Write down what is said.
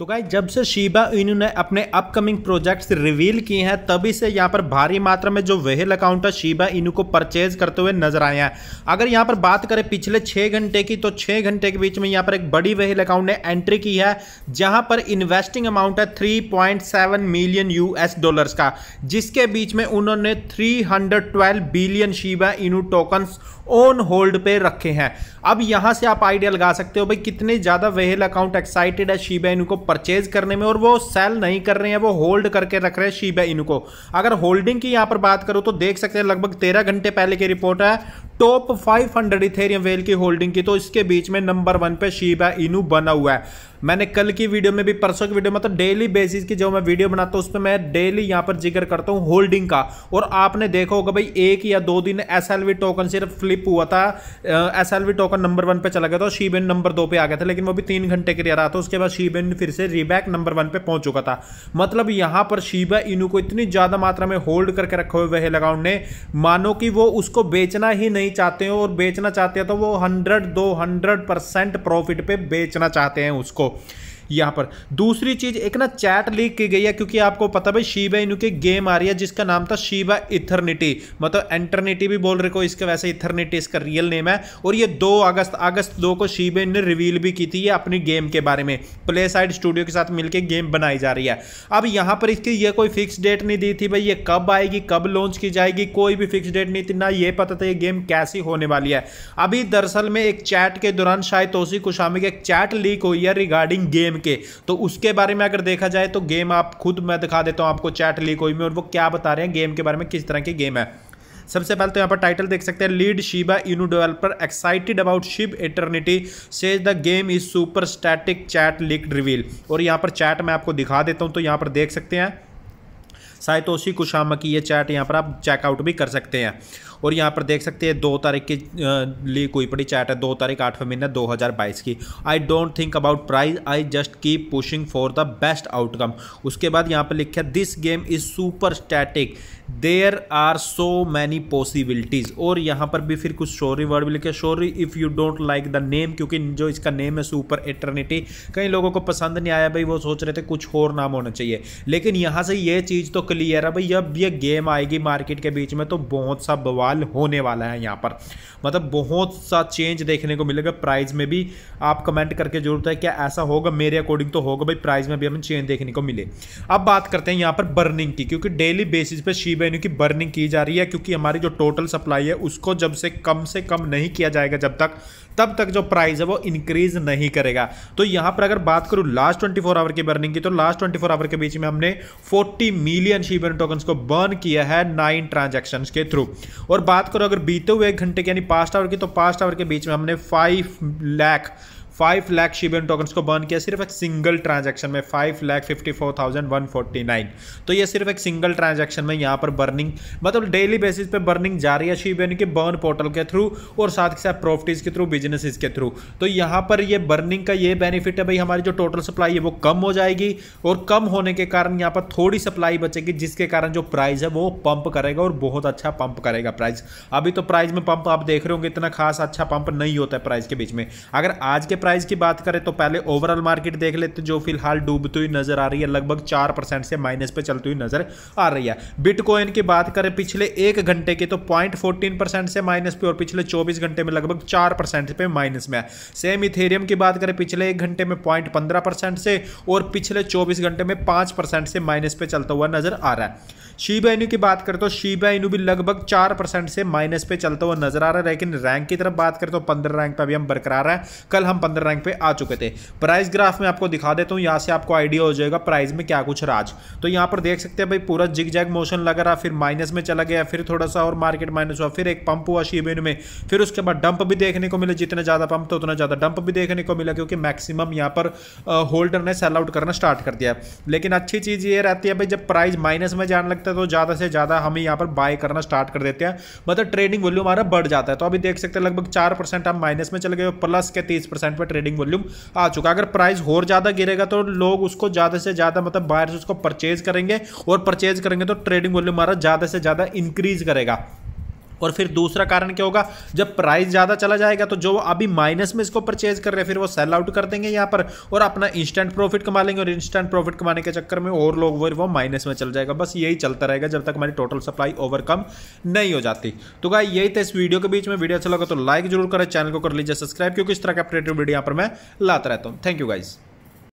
तो गाइज जब से शिबा इनू ने अपने अपकमिंग प्रोजेक्ट्स रिवील किए हैं तभी से यहाँ पर भारी मात्रा में जो वहेल अकाउंट है शिबा इनू को परचेज करते हुए नजर आए हैं अगर यहाँ पर बात करें पिछले छः घंटे की तो छः घंटे के बीच में यहाँ पर एक बड़ी वेहल अकाउंट ने एंट्री की है जहाँ पर इन्वेस्टिंग अमाउंट है थ्री मिलियन यू डॉलर्स का जिसके बीच में उन्होंने three billion Shiba Inu token on hold पे रखे हैं अब यहाँ से आप आइडिया लगा सकते हो भाई कितने ज़्यादा वहेल अकाउंट एक्साइटेड है शिबा इनू को परचेज करने में और वो सेल नहीं कर रहे हैं वो होल्ड करके रख रहे हैं शीबा इनको अगर होल्डिंग की यहाँ पर बात करूँ तो देख सकते हैं लगभग तेरह घंटे पहले की रिपोर्ट है टॉप 500 इथेरियम वेल की होल्डिंग की तो इसके बीच में नंबर वन पे शीबा इनू बना हुआ है मैंने कल की वीडियो में भी परसों की वीडियो मतलब डेली बेसिस की जो मैं वीडियो बनाता हूँ उस पर मैं डेली यहाँ पर जिक्र करता हूँ होल्डिंग का और आपने देखा होगा भाई एक या दो दिन एस टोकन सिर्फ फ्लिप हुआ था एस टोकन नंबर वन पे चला गया था और शीबेन नंबर दो पे आ गया था लेकिन वो भी तीन घंटे के लिए रहा था उसके बाद शीबेन फिर से रीबैक नंबर वन पे पहुंच चुका था मतलब यहाँ पर शीबा इनू को इतनी ज़्यादा मात्रा में होल्ड करके रखे हुए वह लगाउंड ने मानो कि वो उसको बेचना ही नहीं नहीं चाहते हो और बेचना चाहते हैं तो वो हंड्रेड दो हंड्रेड परसेंट प्रॉफिट पे बेचना चाहते हैं उसको यहाँ पर दूसरी चीज एक ना चैट लीक की गई है क्योंकि आपको पता भाई शीबा इनू की गेम आ रही है जिसका नाम था शीबा इथर्निटी मतलब एंटरनिटी भी बोल रहे को इसका वैसे इथर्निटी इसका रियल नेम है और ये दो अगस्त अगस्त दो को शीबा ने रिवील भी की थी अपनी गेम के बारे में प्ले साइड स्टूडियो के साथ मिलकर गेम बनाई जा रही है अब यहाँ पर इसकी ये कोई फिक्स डेट नहीं दी थी भाई ये कब आएगी कब लॉन्च की जाएगी कोई भी फिक्स डेट नहीं थी ना ये पता था ये गेम कैसी होने वाली है अभी दरअसल में एक चैट के दौरान शायद तोसी कुशामी की एक चैट लीक हुई है रिगार्डिंग गेम के तो उसके बारे में अगर देखा जाए तो गेम आप खुद मैं दिखा देता हूँ आपको चैट ली कोई में और वो क्या बता रहे हैं गेम के बारे में किस तरह की गेम है सबसे पहले तो यहाँ पर टाइटल देख सकते हैं lead Shiba Inu developer excited about ship eternity से the game is super static chat leak reveal और यहाँ पर चैट मैं आपको दिखा देता हूँ तो यहाँ पर देख सकते हैं साइतोशी कुशामा की ये चैट यहाँ पर आप चेकआउट भी कर सकते हैं और यहाँ पर देख सकते हैं दो तारीख की ली कोई पड़ी चैट है दो तारीख आठवें महीने 2022 की I don't think about prize I just keep pushing for the best outcome उसके बाद यहाँ पर लिखा this game is super static there are so many possibilities और यहाँ पर भी फिर कुछ शोरी वर्ड भी लिखे sorry if you don't like the name क्योंकि जो इसका नेम है सुपर एटर्निटी कई लोगों को पसंद नहीं आया भाई वो सोच रहे थे कुछ और नाम होना चाहिए लेकिन यहाँ से ये चीज़ तो क्लियर है भाई जब ये गेम आएगी मार्केट के बीच में तो बहुत सा बवाल होने वाला है यहाँ पर मतलब बहुत सा चेंज देखने को मिलेगा प्राइस में भी आप कमेंट करके जरूरत है क्या ऐसा होगा मेरे अकॉर्डिंग तो होगा भाई प्राइस में भी हमें चेंज देखने को मिले अब बात करते हैं यहाँ पर बर्निंग की क्योंकि डेली बेसिस पर शी की बर्निंग की जा रही है क्योंकि हमारी जो टोटल सप्लाई है उसको जब से कम से कम नहीं किया जाएगा जब तक तब तक जो प्राइस है वो इंक्रीज नहीं करेगा तो यहाँ पर अगर बात करूँ लास्ट 24 आवर की बर्निंग की तो लास्ट 24 आवर के बीच में हमने 40 मिलियन मिलियन शीबन टोकन को बर्न किया है नाइन ट्रांजेक्शन के थ्रू और बात करो अगर बीते हुए एक घंटे के यानी पास्ट आवर की तो पास्ट आवर के बीच में हमने फाइव लैख फाइव लाख शिबियन टोकन्स को बर्न किया सिर्फ एक सिंगल ट्रांजेक्शन में five lakh fifty four thousand one forty nine तो ये सिर्फ एक सिंगल ट्रांजेक्शन में यहाँ पर बर्निंग मतलब डेली बेसिस पे बर्निंग जा रही है शिबियन के बर्न पोर्टल के थ्रू और साथ के साथ प्रॉफिटीज के थ्रू बिजनेसिस के थ्रू तो यहाँ पर ये बर्निंग का ये बेनिफिट है भाई हमारी जो टोटल सप्लाई है वो कम हो जाएगी और कम होने के कारण यहाँ पर थोड़ी सप्लाई बचेगी जिसके कारण जो प्राइस है वो पंप करेगा और बहुत अच्छा पंप करेगा प्राइस अभी तो प्राइस में पंप आप देख रहे होंगे इतना खास अच्छा पंप नहीं होता है प्राइस के बीच में अगर आज के प्राइस की बात करें तो पहले ओवरऑल मार्केट देख लेते जो फिलहाल डूबती हुई नजर आ रही है लगभग चार परसेंट से माइनस पे चलती हुई नजर आ रही है बिटकॉइन की बात करें पिछले एक घंटे की तो पॉइंट फोर्टीन परसेंट से माइनस पे और पिछले चौबीस घंटे में लगभग चार परसेंट पे माइनस में है सेम इथेरियम की बात करें पिछले एक घंटे में पॉइंट पंद्रह परसेंट से और पिछले चौबीस घंटे में पांच परसेंट से माइनस पे चलता हुआ नजर आ रहा है शीबा इनू की बात करें तो शीबा इनू भी लगभग चार परसेंट से माइनस पे चलता हुआ नजर आ रहा है लेकिन रैंक की तरफ बात करें तो पंद्रह रैंक पर अभी हम बरकरार है कल हम पंद्रह रैंक पे आ चुके थे प्राइस ग्राफ में आपको दिखा देता हूँ यहाँ से आपको आइडिया हो जाएगा प्राइस में क्या कुछ राज तो यहाँ पर देख सकते हैं भाई पूरा जिग जैग मोशन लगा रहा फिर माइनस में चला गया फिर थोड़ा सा और मार्केट माइनस हुआ फिर एक पंप हुआ शिबिन में फिर उसके बाद डंप भी देखने को मिला जितना ज़्यादा पंप था उतना ज़्यादा डंप भी देखने को मिला क्योंकि मैक्सिमम यहाँ पर होल्डर ने सेल आउट करना स्टार्ट कर दिया लेकिन अच्छी चीज़ ये रहती है भाई जब प्राइस माइनस में जाने लगता है तो ज़्यादा से ज़्यादा हम यहाँ पर बाय करना स्टार्ट कर देते हैं मतलब ट्रेडिंग वॉल्यूम हमारा बढ़ जाता है तो अभी देख सकते हैं लगभग चार परसेंट हम माइनस में चले गए प्लस के तीस परसेंट पर ट्रेडिंग वॉल्यूम आ चुका अगर प्राइस और ज़्यादा गिरेगा तो लोग उसको ज़्यादा से ज़्यादा मतलब बायर्स उसको परचेज करेंगे और परचेज करेंगे तो ट्रेडिंग वॉल्यूम हमारा ज़्यादा से ज़्यादा इंक्रीज करेगा और फिर दूसरा कारण क्या होगा जब प्राइस ज़्यादा चला जाएगा तो जो अभी माइनस में इसको परचेज कर रहे हैं फिर वो सेल आउट कर देंगे यहाँ पर और अपना इंस्टेंट प्रॉफिट कमा लेंगे और इंस्टेंट प्रॉफिट कमाने के चक्कर में और लोग वो माइनस में चल जाएगा बस यही चलता रहेगा जब तक हमारी टोटल सप्लाई ओवरकम नहीं हो जाती तो क्या यही था इस वीडियो के बीच में वीडियो अच्छा लगा तो लाइक जरूर करें चैनल को कर लीजिए सब्सक्राइब क्योंकि इस तरह का अपडेटेड वीडियो यहाँ पर मैं लाता रहता हूँ थैंक यू गाइज़